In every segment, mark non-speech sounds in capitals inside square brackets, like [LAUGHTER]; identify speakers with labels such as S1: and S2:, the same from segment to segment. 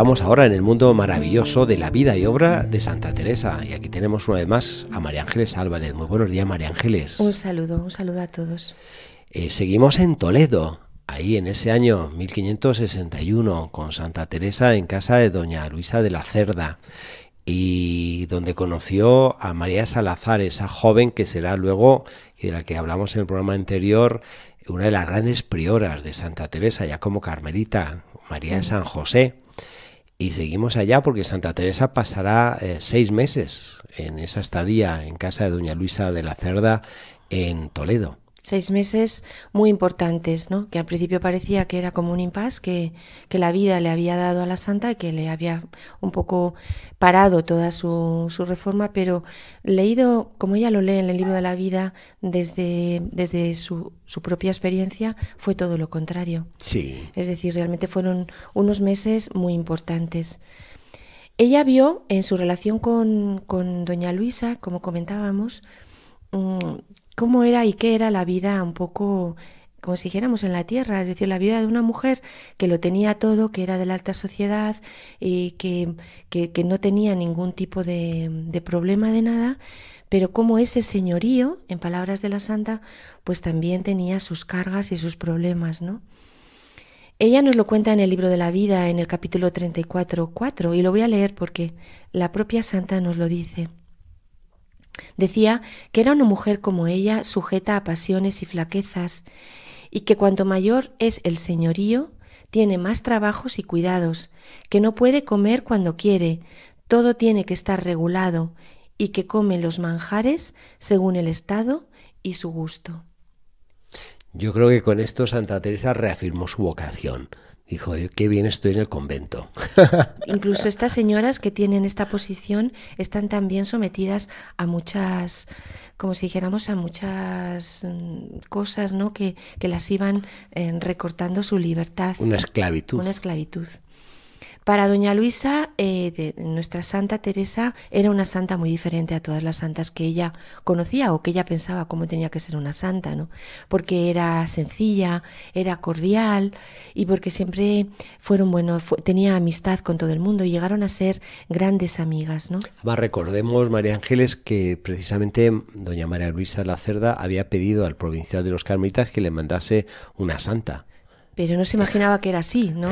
S1: Estamos ahora en el mundo maravilloso de la vida y obra de Santa Teresa. Y aquí tenemos una vez más a María Ángeles Álvarez. Muy buenos días, María Ángeles.
S2: Un saludo, un saludo a todos.
S1: Eh, seguimos en Toledo, ahí en ese año 1561, con Santa Teresa en casa de doña Luisa de la Cerda y donde conoció a María Salazar, esa joven que será luego, y de la que hablamos en el programa anterior, una de las grandes prioras de Santa Teresa, ya como carmelita, María de San José. Y seguimos allá porque Santa Teresa pasará eh, seis meses en esa estadía en casa de doña Luisa de la Cerda en Toledo.
S2: Seis meses muy importantes, ¿no? que al principio parecía que era como un impasse, que, la vida le había dado a la santa y que le había un poco parado toda su, su, reforma, pero leído, como ella lo lee en el libro de la vida, desde, desde su, su propia experiencia, fue todo lo contrario. Sí. Es decir, realmente fueron unos meses muy importantes. Ella vio en su relación con, con doña Luisa, como comentábamos, mm, cómo era y qué era la vida un poco como si dijéramos en la tierra, es decir, la vida de una mujer que lo tenía todo, que era de la alta sociedad y que, no tenía ningún tipo de, problema de nada, pero cómo ese señorío, en palabras de la santa, pues también tenía sus cargas y sus problemas, ¿no? Ella nos lo cuenta en el libro de la vida, en el capítulo 34.4, y lo voy a leer porque la propia santa nos lo dice. Decía que era una mujer como ella sujeta a pasiones y flaquezas, y que cuanto mayor es el señorío, tiene más trabajos y cuidados, que no puede comer cuando quiere, todo tiene que estar regulado, y que come los manjares según el estado y su gusto.
S1: Yo creo que con esto Santa Teresa reafirmó su vocación Hijo, eh, qué bien estoy en el convento.
S2: [LAUGHS] Incluso estas señoras que tienen esta posición están también sometidas a muchas, como si dijéramos, a muchas mm, cosas ¿no? que, que las iban eh, recortando su libertad.
S1: Una esclavitud. Una
S2: esclavitud. Para doña Luisa, eh, de, nuestra Santa Teresa era una santa muy diferente a todas las santas que ella conocía o que ella pensaba cómo tenía que ser una santa, ¿no? Porque era sencilla, era cordial y porque siempre fueron buenos, tenía amistad con todo el mundo y llegaron a ser grandes amigas, ¿no?
S1: Además recordemos, María Ángeles, que precisamente doña María Luisa la Cerda había pedido al provincial de los Carmitas que le mandase una santa
S2: pero no se [LAUGHS] imaginaba que era así, ¿no?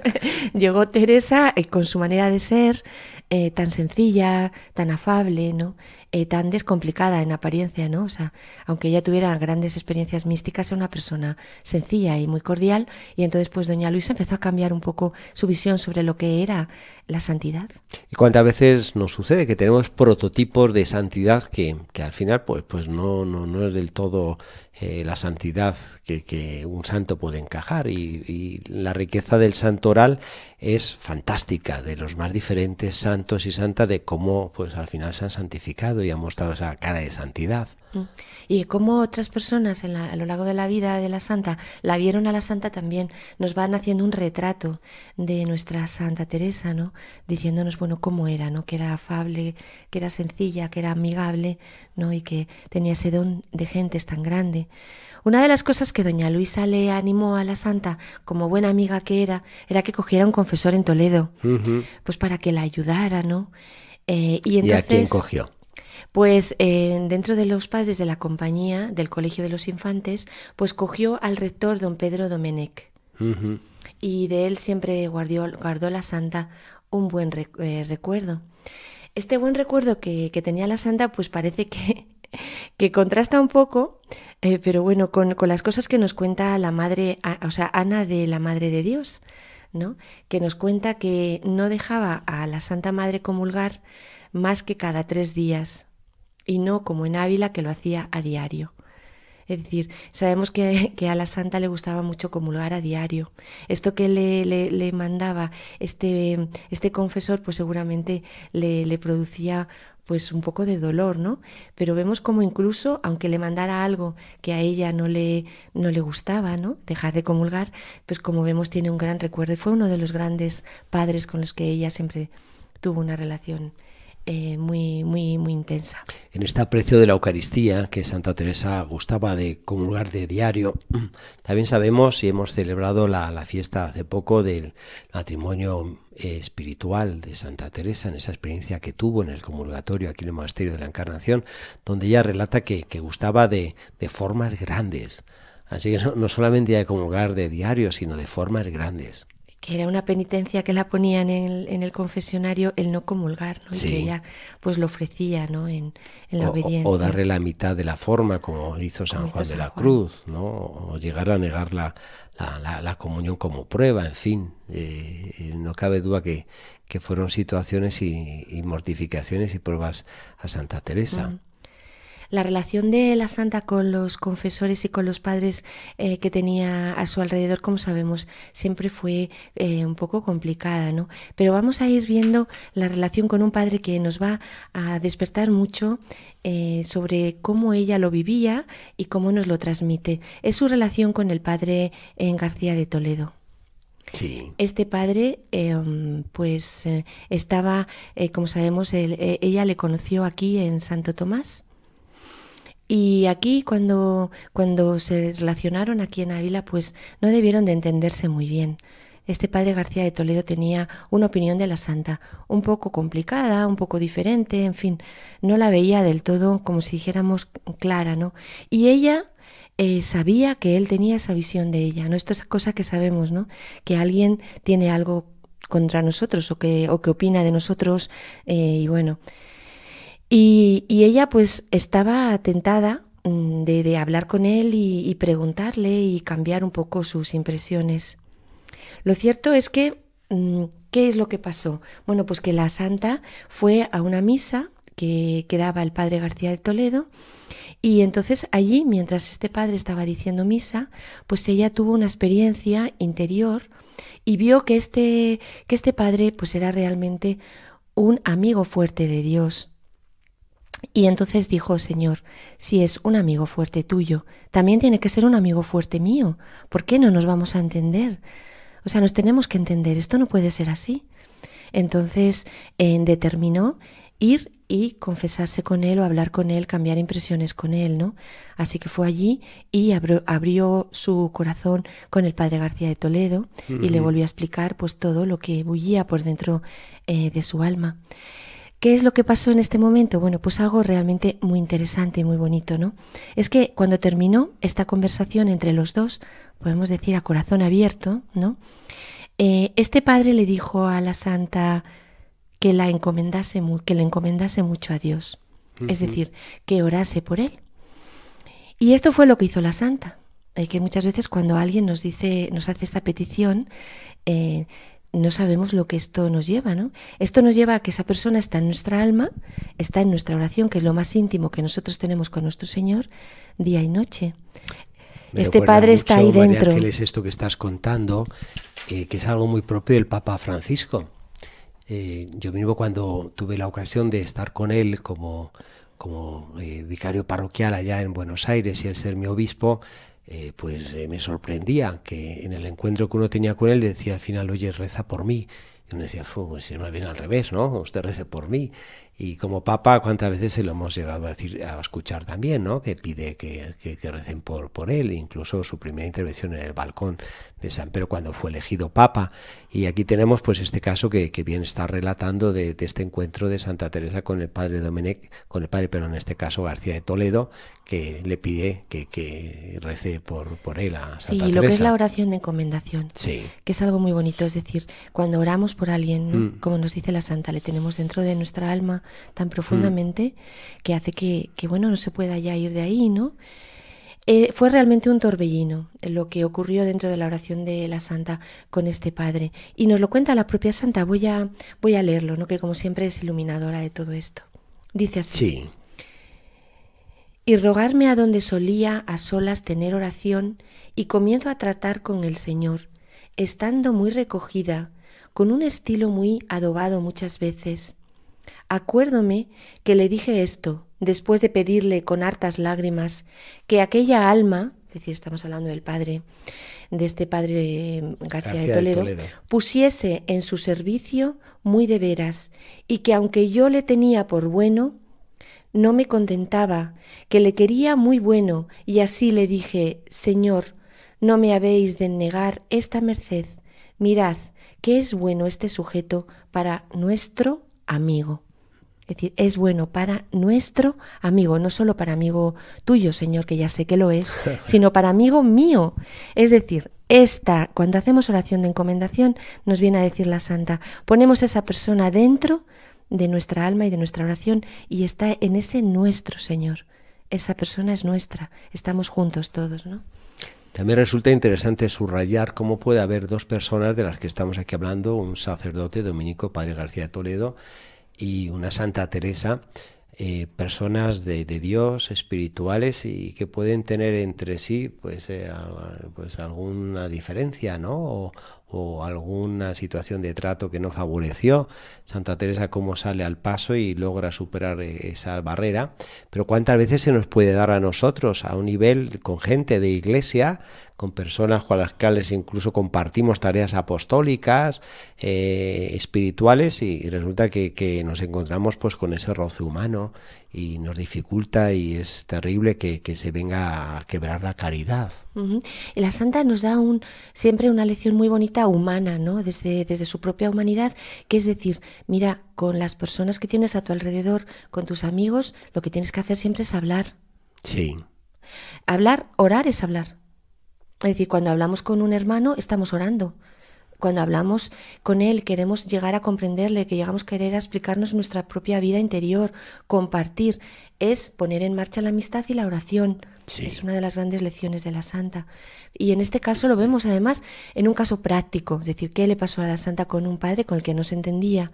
S2: [LAUGHS] Llegó Teresa eh, con su manera de ser eh, tan sencilla, tan afable, ¿no? Eh, tan descomplicada en apariencia, ¿no? sea, aunque ella tuviera grandes experiencias místicas, era una persona sencilla y muy cordial. Y entonces, pues, doña Luisa empezó a cambiar un poco su visión sobre lo que era la santidad.
S1: ¿Y cuántas veces nos sucede que tenemos prototipos de santidad que, al final, pues, pues no, no, no es del todo eh, la santidad que, un santo puede encajar? Y, la riqueza del santo oral es fantástica, de los más diferentes santos y santas, de cómo, pues, al final se han santificado y ha mostrado esa cara de santidad.
S2: Mm. Y como otras personas a lo largo de la vida de la santa la vieron a la santa también, nos van haciendo un retrato de nuestra Santa Teresa, ¿no? Diciéndonos, bueno, cómo era, ¿no? Que era afable, que era sencilla, que era amigable, ¿no? Y que tenía ese don de gentes tan grande. Una de las cosas que doña Luisa le animó a la santa, como buena amiga que era, era que cogiera un confesor en Toledo, pues para que la ayudara, ¿no? Eh, y, entonces, ¿Y a cogió? Pues eh, dentro de los padres de la compañía del Colegio de los Infantes, pues cogió al rector don Pedro Domenech. Y de él siempre guardó la santa un buen eh, recuerdo. Este buen recuerdo que, tenía la santa, pues parece que, [LAUGHS] que contrasta un poco, eh, pero bueno, con, las cosas que nos cuenta la madre, o sea, Ana de la Madre de Dios, ¿no? Que nos cuenta que no dejaba a la Santa Madre comulgar más que cada tres días y no como en Ávila que lo hacía a diario. Es decir, sabemos que, a la santa le gustaba mucho comulgar a diario. Esto que le, le, mandaba este, este confesor, pues seguramente le, producía pues un poco de dolor, ¿no? Pero vemos como incluso, aunque le mandara algo que a ella no le, no le gustaba, ¿no? Dejar de comulgar, pues como vemos tiene un gran recuerdo y fue uno de los grandes padres con los que ella siempre tuvo una relación eh, muy, muy, muy intensa.
S1: En este aprecio de la Eucaristía que Santa Teresa gustaba de comulgar de diario, [CLEARS THROAT] también sabemos y hemos celebrado la, fiesta hace poco del matrimonio eh, espiritual de Santa Teresa, en esa experiencia que tuvo en el comulgatorio aquí en el Monasterio de la Encarnación, donde ella relata que, gustaba de, formas grandes. Así que no, no solamente de comulgar de diario, sino de formas grandes
S2: que era una penitencia que la ponían en el, confesionario el no comulgar, Y que ella pues lo ofrecía, ¿no? En, la obediencia. O darle la
S1: mitad de la forma, como hizo San Juan de la Cruz, ¿no? O llegar a negar la, la, comunión como prueba, en fin. Eh, eh, no cabe duda que, fueron situaciones y, mortificaciones y pruebas a Santa Teresa.
S2: La relación de la santa con los confesores y con los padres eh, que tenía a su alrededor, como sabemos, siempre fue eh, un poco complicada, ¿no? Pero vamos a ir viendo la relación con un padre que nos va a despertar mucho eh, sobre cómo ella lo vivía y cómo nos lo transmite. Es su relación con el padre en García de Toledo. Sí. Este padre, pues estaba, como sabemos, ella le conoció aquí en Santo Tomás y aquí cuando, cuando se relacionaron aquí en Ávila, pues no debieron de entenderse muy bien. Este padre García de Toledo tenía una opinión de la santa un poco complicada, un poco diferente, en fin, no la veía del todo como si dijéramos clara, ¿no? Y ella eh, sabía que él tenía esa visión de ella, ¿no? Esto es cosa que sabemos, ¿no? Que alguien tiene algo contra nosotros o que, o que opina de nosotros eh, y bueno. Y, ella pues estaba tentada mm, de, hablar con él y, preguntarle y cambiar un poco sus impresiones. Lo cierto es que, mm, ¿qué es lo que pasó? Bueno, pues que la santa fue a una misa que, que daba el padre García de Toledo y entonces allí, mientras este padre estaba diciendo misa, pues ella tuvo una experiencia interior y vio que este, que este padre pues era realmente un amigo fuerte de Dios. Y entonces dijo, Señor, si es un amigo fuerte tuyo, también tiene que ser un amigo fuerte mío. ¿Por qué no nos vamos a entender? O sea, nos tenemos que entender, esto no puede ser así. Entonces eh, determinó ir y confesarse con él o hablar con él, cambiar impresiones con él, ¿no? Así que fue allí y abrió, su corazón con el padre García de Toledo y le volvió a explicar pues todo lo que bullía por dentro eh, de su alma. ¿Qué es lo que pasó en este momento? Bueno, pues algo realmente muy interesante y muy bonito, ¿no? Es que cuando terminó esta conversación entre los dos, podemos decir a corazón abierto, ¿no? Eh, este padre le dijo a la santa que la encomendase, que le encomendase mucho a Dios, es decir, que orase por él. Y esto fue lo que hizo la santa. hay eh, que muchas veces cuando alguien nos dice, nos hace esta petición, eh, no sabemos lo que esto nos lleva, ¿no? Esto nos lleva a que esa persona está en nuestra alma, está en nuestra oración, que es lo más íntimo que nosotros tenemos con nuestro Señor día y noche. este Padre está ahí María dentro. Ángeles,
S1: esto que estás contando, eh, que es algo muy propio del Papa Francisco. Eh, yo mismo cuando tuve la ocasión de estar con él como, como eh, vicario parroquial allá en Buenos Aires y él ser mi obispo, eh, pues eh, me sorprendía que en el encuentro que uno tenía con él decía al final, oye, reza por mí. Y uno decía, pues si me viene al revés, ¿no? Usted reza por mí. Y como Papa, cuántas veces se lo hemos llegado a decir, a escuchar también, ¿no? Que pide que, recen por, por él, incluso su primera intervención en el balcón de San Pedro cuando fue elegido Papa. Y aquí tenemos pues este caso que, bien está relatando de, este encuentro de Santa Teresa con el padre Domenech, con el padre, pero en este caso García de Toledo, que le pide que, que rece por, por él a Santa Teresa. Sí, lo que es la
S2: oración de encomendación, sí. que es algo muy bonito, es decir, cuando oramos por alguien, mm. como nos dice la Santa, le tenemos dentro de nuestra alma tan mm. profundamente que hace que, que, bueno, no se pueda ya ir de ahí, ¿no? Eh, fue realmente un torbellino lo que ocurrió dentro de la oración de la santa con este padre. Y nos lo cuenta la propia santa. Voy a, voy a leerlo, ¿no? que como siempre es iluminadora de todo esto. Dice así. Sí. Y rogarme a donde solía a solas tener oración y comienzo a tratar con el Señor, estando muy recogida, con un estilo muy adobado muchas veces, Acuérdome que le dije esto después de pedirle con hartas lágrimas que aquella alma, es decir, estamos hablando del padre, de este padre eh, García, de, Toledo, pusiese en su servicio muy de veras y que aunque yo le tenía por bueno, no me contentaba, que le quería muy bueno y así le dije, Señor, no me habéis de negar esta merced, mirad que es bueno este sujeto para nuestro amigo. Es decir, es bueno para nuestro amigo, no solo para amigo tuyo, Señor, que ya sé que lo es, [LAUGHS] sino para amigo mío. Es decir, esta, cuando hacemos oración de encomendación, nos viene a decir la Santa, ponemos esa persona dentro de nuestra alma y de nuestra oración y está en ese nuestro, Señor. Esa persona es nuestra, estamos juntos todos, ¿no?
S1: También resulta interesante subrayar cómo puede haber dos personas de las que estamos aquí hablando, un sacerdote dominico, padre García Toledo, y una Santa Teresa, eh, personas de, Dios, espirituales, y que pueden tener entre sí pues, eh, pues alguna diferencia, ¿no? O, o alguna situación de trato que no favoreció. Santa Teresa cómo sale al paso y logra superar eh, esa barrera. Pero cuántas veces se nos puede dar a nosotros, a un nivel con gente de iglesia, con personas con las cuales incluso compartimos tareas apostólicas, eh, espirituales, y, resulta que, nos encontramos pues con ese roce humano y nos dificulta y es terrible que, se venga a quebrar la caridad.
S2: la santa nos da un, siempre una lección muy bonita humana, ¿no? Desde, desde su propia humanidad, que es decir, mira, con las personas que tienes a tu alrededor, con tus amigos, lo que tienes que hacer siempre es hablar. Sí. Hablar, orar es hablar. Es decir, cuando hablamos con un hermano, estamos orando. Cuando hablamos con Él queremos llegar a comprenderle, que llegamos a querer a explicarnos nuestra propia vida interior, compartir. Es poner en marcha la amistad y la oración. Es una de las grandes lecciones de la Santa. Y en este caso lo vemos además en un caso práctico, es decir, ¿qué le pasó a la Santa con un padre con el que no se entendía?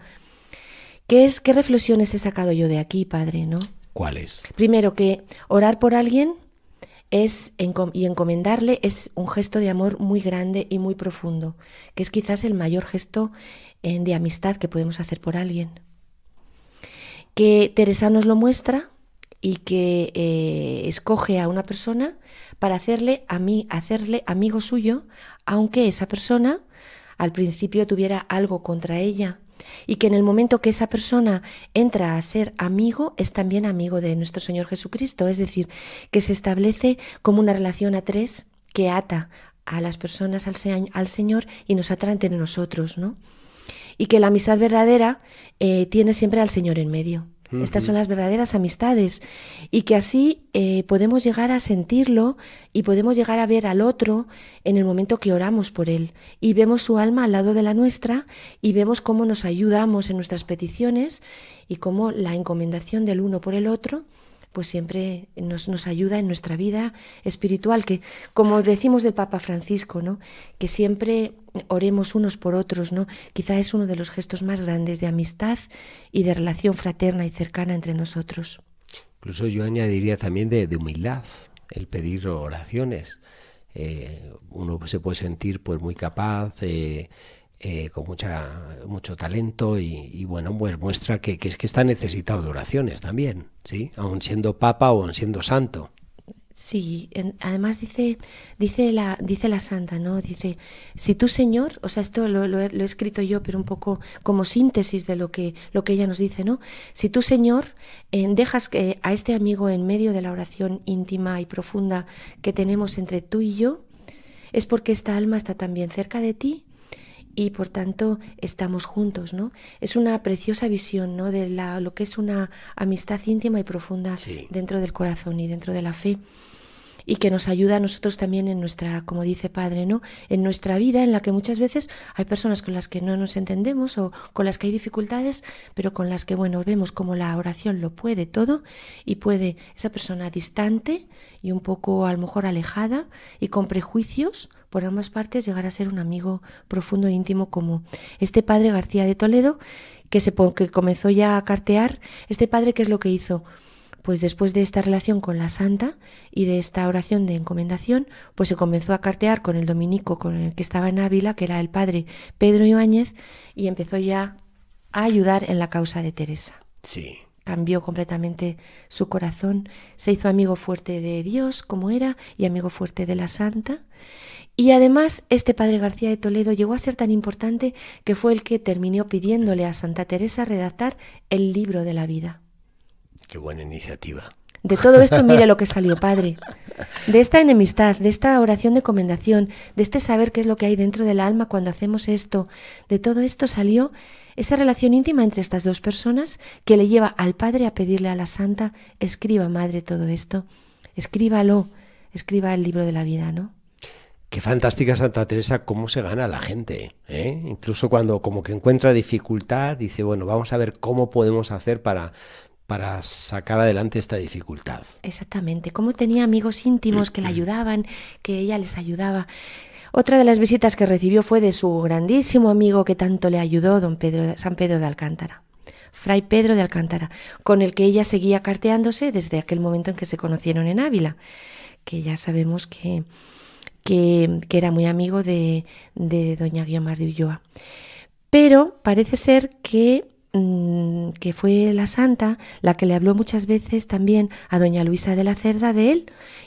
S2: ¿Qué, es, qué reflexiones he sacado yo de aquí, padre? ¿no? ¿Cuáles? Primero, que orar por alguien y encomendarle es un gesto de amor muy grande y muy profundo, que es quizás el mayor gesto eh, de amistad que podemos hacer por alguien. Que Teresa nos lo muestra y que eh, escoge a una persona para hacerle, a mí, hacerle amigo suyo, aunque esa persona al principio tuviera algo contra ella y que en el momento que esa persona entra a ser amigo, es también amigo de nuestro Señor Jesucristo, es decir, que se establece como una relación a tres que ata a las personas al, Señor y nos atrae entre nosotros, ¿no? Y que la amistad verdadera eh, tiene siempre al Señor en medio. Estas son las verdaderas amistades y que así eh, podemos llegar a sentirlo y podemos llegar a ver al otro en el momento que oramos por él y vemos su alma al lado de la nuestra y vemos cómo nos ayudamos en nuestras peticiones y cómo la encomendación del uno por el otro pues siempre nos, ayuda en nuestra vida espiritual, que como decimos del Papa Francisco, ¿no? que siempre oremos unos por otros, ¿no? quizá es uno de los gestos más grandes de amistad y de relación fraterna y cercana entre nosotros.
S1: Incluso yo añadiría también de, humildad, el pedir oraciones. Eh, uno se puede sentir pues muy capaz, eh, eh, con mucha, mucho talento y, bueno, pues muestra que, es que está necesitado de oraciones también, ¿sí? Aun siendo papa o aun siendo santo.
S2: Sí, además dice, dice, la, dice la santa, ¿no? Dice, si tú, Señor, o sea, esto lo, he escrito yo, pero un poco como síntesis de lo que, lo que ella nos dice, ¿no? Si tú, Señor, eh, dejas que a este amigo en medio de la oración íntima y profunda que tenemos entre tú y yo, es porque esta alma está también cerca de ti y por tanto estamos juntos, ¿no? Es una preciosa visión, ¿no? De la, lo que es una amistad íntima y profunda dentro del corazón y dentro de la fe y que nos ayuda a nosotros también en nuestra, como dice Padre, ¿no? En nuestra vida, en la que muchas veces hay personas con las que no nos entendemos o con las que hay dificultades, pero con las que, bueno, vemos como la oración lo puede todo y puede esa persona distante y un poco a lo mejor alejada y con prejuicios, por ambas partes llegar a ser un amigo profundo e íntimo como este padre García de Toledo, que, se, que comenzó ya a cartear. Este padre, ¿qué es lo que hizo? Pues después de esta relación con la santa y de esta oración de encomendación, pues se comenzó a cartear con el dominico con el que estaba en Ávila, que era el padre Pedro Ibáñez, y empezó ya a ayudar en la causa de Teresa. Sí cambió completamente su corazón, se hizo amigo fuerte de Dios como era y amigo fuerte de la santa y además, este padre García de Toledo llegó a ser tan importante que fue el que terminó pidiéndole a Santa Teresa redactar el libro de la vida. Qué buena iniciativa. De todo esto, mire lo que salió, padre. De esta enemistad, de esta oración de comendación, de este saber qué es lo que hay dentro del alma cuando hacemos esto, de todo esto salió esa relación íntima entre estas dos personas que le lleva al padre a pedirle a la santa, escriba, madre, todo esto, escríbalo, escriba el libro de la vida, ¿no?
S1: Qué fantástica Santa Teresa, cómo se gana la gente. ¿eh? Incluso cuando como que encuentra dificultad, dice, bueno, vamos a ver cómo podemos hacer para, para sacar adelante esta dificultad.
S2: Exactamente, cómo tenía amigos íntimos que la [CLEARS THROAT] ayudaban, que ella les ayudaba. Otra de las visitas que recibió fue de su grandísimo amigo que tanto le ayudó, don Pedro, San Pedro de Alcántara, Fray Pedro de Alcántara, con el que ella seguía carteándose desde aquel momento en que se conocieron en Ávila, que ya sabemos que que, era muy amigo de, doña Guiomar de Ulloa. Pero parece ser que mm, que fue la santa la que le habló muchas veces también a doña Luisa de la Cerda de él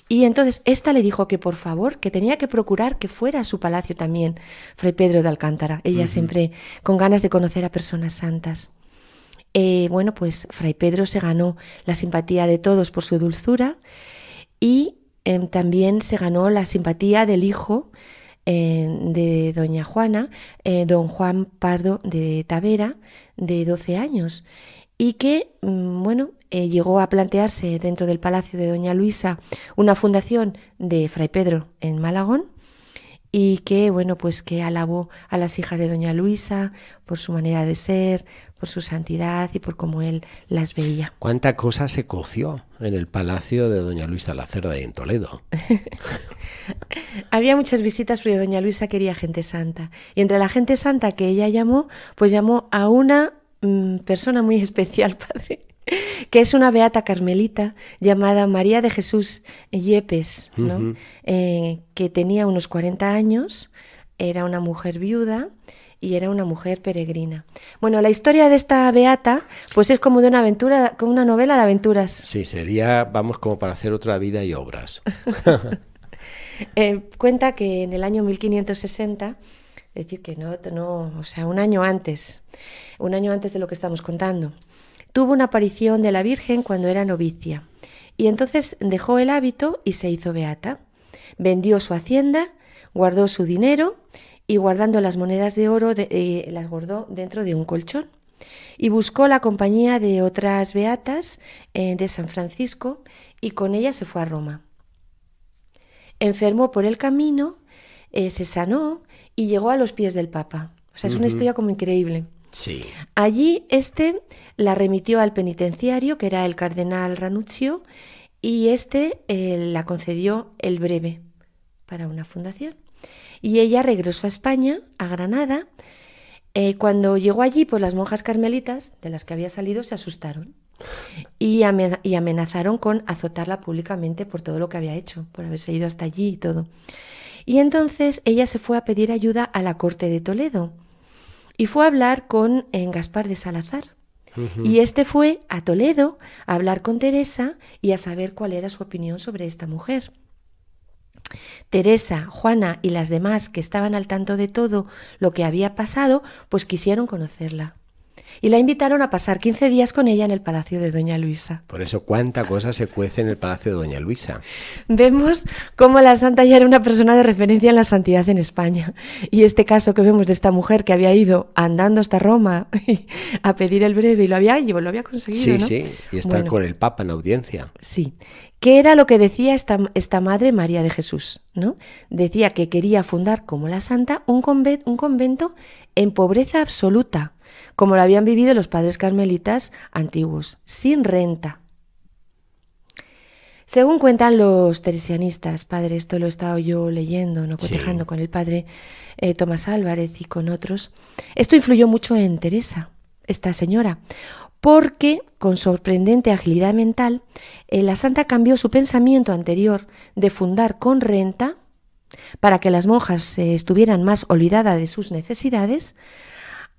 S2: y entonces esta le dijo que por favor que tenía que procurar que fuera a su palacio también fray Pedro de Alcántara ella siempre con ganas de conocer a personas santas eh, bueno pues fray Pedro se ganó la simpatía de todos por su dulzura y Em, también se ganó la simpatía del hijo eh, de doña Juana, eh, don Juan Pardo de Tavera, de 12 años, y que, mm, bueno, eh, llegó a plantearse dentro del palacio de doña Luisa una fundación de Fray Pedro en Malagón y que, bueno, pues que alabó a las hijas de doña Luisa por su manera de ser, por su santidad y por cómo él las veía.
S1: ¿Cuánta cosa se coció en el palacio de doña Luisa Lacerda y en Toledo? [LAUGHS]
S2: Había muchas visitas porque doña Luisa quería gente santa. Y entre la gente santa que ella llamó, pues llamó a una mm, persona muy [LAUGHS] especial, padre que es una beata carmelita llamada María de Jesús Yepes, eh, que tenía unos 40 años, era una mujer viuda y era una mujer peregrina. Bueno, la historia de esta beata, pues es como de una aventura, como una novela de aventuras.
S1: Sí, sería, vamos, como para hacer otra
S2: vida y obras. [LAUGHS] Eh, cuenta que en el año 1560 es decir que no, no, o sea, un año antes, un año antes de lo que estamos contando. Tuvo una aparición de la Virgen cuando era novicia y entonces dejó el hábito y se hizo beata. Vendió su hacienda, guardó su dinero y guardando las monedas de oro eh, las guardó dentro de un colchón. Y buscó la compañía de otras beatas eh, de San Francisco y con ella se fue a Roma. Enfermó por el camino, eh, se sanó y llegó a los pies del Papa. O sea, es una historia como increíble. Sí. Allí este la remitió al penitenciario, que era el cardenal Ranuzio, y este la concedió el breve para una fundación y ella regresó a España, a Granada. Eh, cuando llegó allí, pues las monjas carmelitas de las que había salido se asustaron y, amenazaron con azotarla públicamente por todo lo que había hecho, por haberse ido hasta allí y todo. Y entonces ella se fue a pedir ayuda a la corte de Toledo y fue a hablar con eh, Gaspar de Salazar. Y este fue a Toledo a hablar con Teresa y a saber cuál era su opinión sobre esta mujer. Teresa, Juana y las demás que estaban al tanto de todo lo que había pasado, pues quisieron conocerla. Y la invitaron a pasar 15 días con ella en el palacio de Doña Luisa.
S1: Por eso, cuánta cosa se cuece en el palacio de Doña Luisa.
S2: Vemos cómo la santa ya era una persona de referencia en la santidad en España. Y este caso que vemos de esta mujer que había ido andando hasta Roma [LAUGHS] a pedir el breve y lo había, y lo había conseguido. Sí, sí, y estar con
S1: el Papa en audiencia.
S2: Sí, ¿Qué era lo que decía esta, madre María de Jesús? ¿no? Decía que quería fundar, como la santa, un, convento en pobreza absoluta, como lo habían vivido los padres carmelitas antiguos, sin renta. Según cuentan los teresianistas, padre, esto lo he estado yo leyendo, no cotejando con el padre eh, Tomás Álvarez y con otros, esto influyó mucho en Teresa, esta señora, porque, con sorprendente agilidad mental, eh, la santa cambió su pensamiento anterior de fundar con renta, para que las monjas eh, estuvieran más olvidadas de sus necesidades,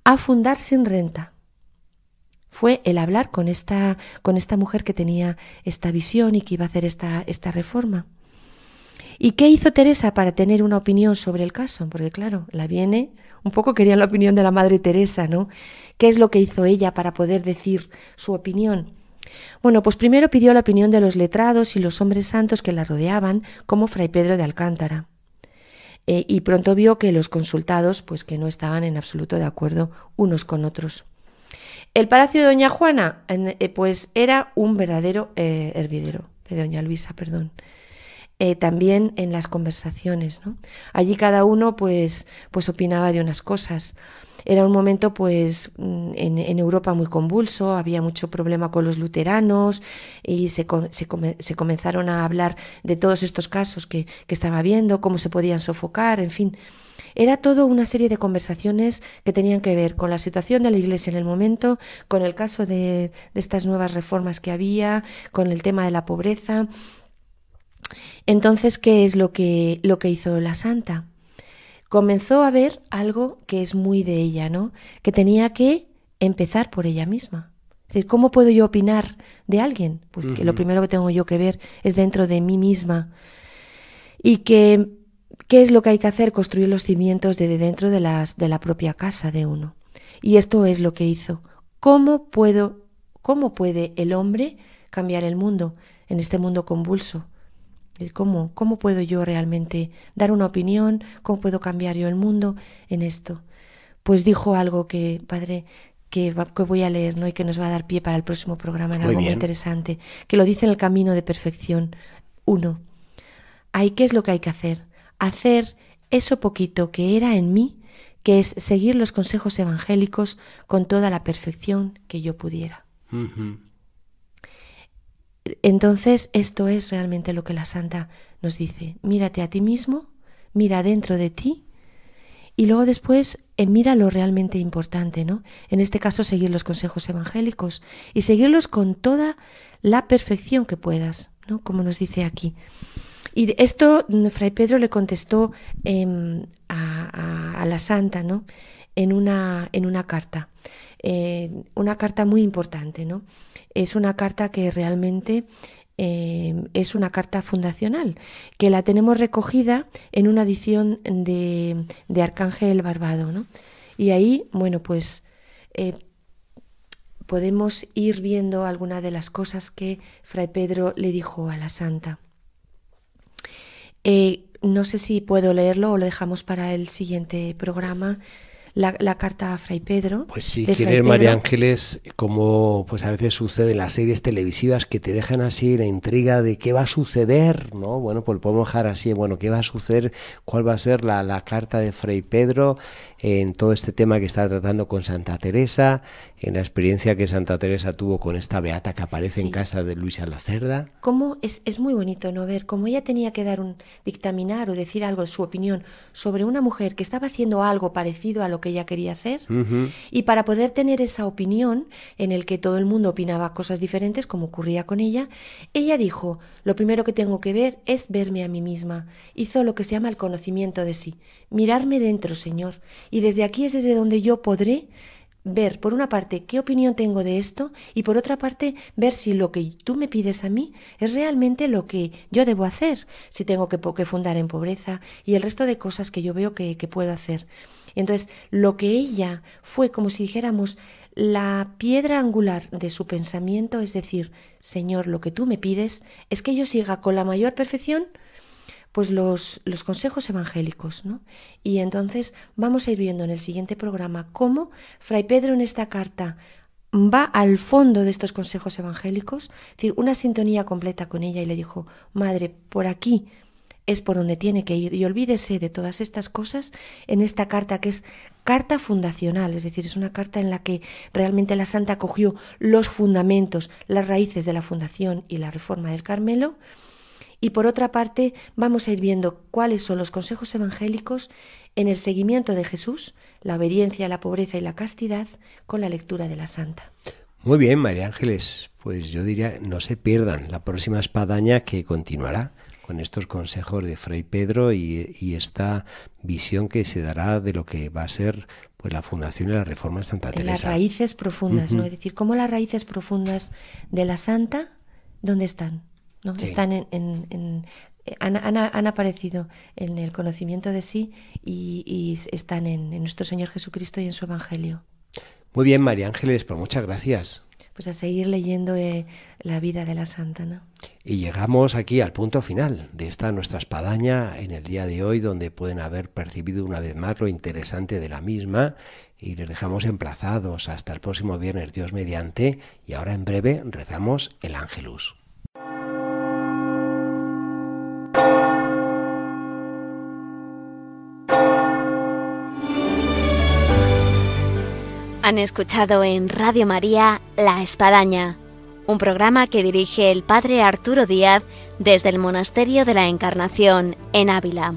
S2: a fundar sin renta. Fue el hablar con esta, con esta mujer que tenía esta visión y que iba a hacer esta reforma. ¿Y qué hizo Teresa para tener una opinión sobre el caso? Porque claro, la viene, un poco querían la opinión de la Madre Teresa, ¿no? ¿Qué es lo que hizo ella para poder decir su opinión? Bueno, pues primero pidió la opinión de los letrados y los hombres santos que la rodeaban, como Fray Pedro de Alcántara. Eh, y pronto vio que los consultados, pues que no estaban en absoluto de acuerdo unos con otros. El palacio de Doña Juana, eh, pues era un verdadero eh, hervidero, de Doña Luisa, perdón. Eh, también en las conversaciones. Allí cada uno pues, pues opinaba de unas cosas. Era un momento pues mm, en, Europa muy convulso, había mucho problema con los luteranos y se, comenzaron a hablar de todos estos casos que, estaba viendo, cómo se podían sofocar, en fin. Era todo una serie de conversaciones que tenían que ver con la situación de la Iglesia en el momento, con el caso de, estas nuevas reformas que había, con el tema de la pobreza, entonces, ¿qué es lo que, lo que hizo la santa? Comenzó a ver algo que es muy de ella, ¿no? Que tenía que empezar por ella misma. Es decir, ¿cómo puedo yo opinar de alguien? Porque pues lo primero que tengo yo que ver es dentro de mí misma. Y ¿qué es lo que hay que hacer? Construir los cimientos desde dentro de, de la propia casa de uno. Y esto es lo que hizo. ¿Cómo puedo, cómo puede el hombre cambiar el mundo en este mundo convulso? cómo, cómo puedo yo realmente dar una opinión, cómo puedo cambiar yo el mundo en esto. Pues dijo algo que, padre, que, voy a leer ¿no? y que nos va a dar pie para el próximo programa en muy algo muy interesante, que lo dice en el camino de perfección. Uno, ¿hay qué es lo que hay que hacer? Hacer eso poquito que era en mí, que es seguir los consejos evangélicos con toda la perfección que yo pudiera. Entonces esto es realmente lo que la santa nos dice. Mírate a ti mismo, mira dentro de ti y luego después eh, mira lo realmente importante, ¿no? En este caso seguir los consejos evangélicos y seguirlos con toda la perfección que puedas, ¿no? Como nos dice aquí. Y esto mm, Fray Pedro le contestó em, a, la santa, ¿no? en una carta. Eh, una carta muy importante, ¿no? Es una carta que realmente eh, es una carta fundacional, que la tenemos recogida en una edición de, de Arcángel Barbado, ¿no? Y ahí, bueno, pues eh, podemos ir viendo algunas de las cosas que Fray Pedro le dijo a la Santa. no sé si puedo leerlo o lo dejamos para el siguiente programa la, carta a Fray Pedro. Pues sí, quieres, María
S1: Ángeles, como pues a veces sucede en las series televisivas que te dejan así la intriga de qué va a suceder, ¿no? Bueno, pues podemos dejar así, bueno, qué va a suceder, cuál va a ser la, la carta de Fray Pedro en todo este tema que está tratando con Santa Teresa, en la experiencia que Santa Teresa tuvo con esta beata que aparece en casa de Luisa Lacerda.
S2: Cómo es, es muy bonito, ¿no? Ver cómo ella tenía que dar un dictaminar o decir algo, de su opinión sobre una mujer que estaba haciendo algo parecido a lo que ella quería hacer y para poder tener esa opinión en el que todo el mundo opinaba cosas diferentes como ocurría con ella, ella dijo, lo primero que tengo que ver es verme a mí misma. Hizo lo que se llama el conocimiento de sí, mirarme dentro, Señor, y desde aquí es desde donde yo podré ver, por una parte, qué opinión tengo de esto y por otra parte, ver si lo que tú me pides a mí es realmente lo que yo debo hacer, si tengo que, fundar en pobreza y el resto de cosas que yo veo que, que puedo hacer. Entonces, lo que ella fue, como si dijéramos, la piedra angular de su pensamiento, es decir, Señor, lo que tú me pides es que yo siga con la mayor perfección pues los, consejos evangélicos. ¿no? Y entonces vamos a ir viendo en el siguiente programa cómo Fray Pedro en esta carta va al fondo de estos consejos evangélicos, es decir, una sintonía completa con ella y le dijo, madre, por aquí es por donde tiene que ir y olvídese de todas estas cosas en esta carta que es carta fundacional, es decir, es una carta en la que realmente la santa cogió los fundamentos, las raíces de la fundación y la reforma del Carmelo y por otra parte, vamos a ir viendo cuáles son los consejos evangélicos en el seguimiento de Jesús, la obediencia, la pobreza y la castidad con la lectura de la Santa.
S1: Muy bien, María Ángeles. Pues yo diría, no se pierdan la próxima espadaña que continuará con estos consejos de Fray Pedro y, esta visión que se dará de lo que va a ser pues la fundación y la reforma de Santa Teresa. Las raíces profundas, ¿no? Es
S2: decir, cómo las raíces profundas de la Santa, ¿dónde están? Están en, eh, han, aparecido en el conocimiento de sí y, están en, nuestro Señor Jesucristo y en su Evangelio.
S1: Muy bien, María Ángeles, pues muchas gracias.
S2: Pues a seguir leyendo eh, la vida de la santa.
S1: Y llegamos aquí al punto final de esta nuestra espadaña en el día de hoy, donde pueden haber percibido una vez más lo interesante de la misma y les dejamos emplazados hasta el próximo viernes, Dios mediante, y ahora en breve rezamos el ángelus. Han escuchado en Radio María La Espadaña, un programa que dirige el Padre Arturo Díaz desde el Monasterio de la Encarnación, en Ávila.